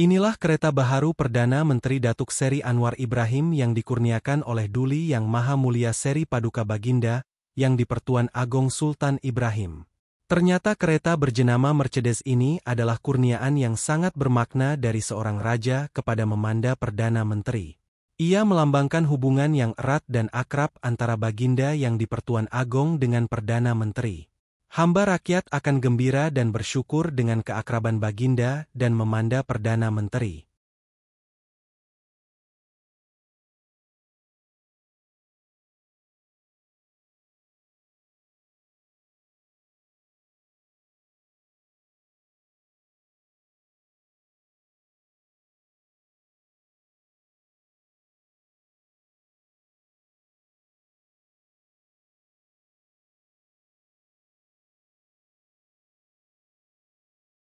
Inilah kereta baharu Perdana Menteri Datuk Seri Anwar Ibrahim yang dikurniakan oleh Duli Yang Maha Mulia Seri Paduka Baginda, yang Dipertuan Agong Sultan Ibrahim. Ternyata kereta berjenama Mercedes ini adalah kurniaan yang sangat bermakna dari seorang raja kepada memanda Perdana Menteri. Ia melambangkan hubungan yang erat dan akrab antara Baginda yang Dipertuan Agong dengan Perdana Menteri. Hamba rakyat akan gembira dan bersyukur dengan keakraban Baginda dan memanda Perdana Menteri.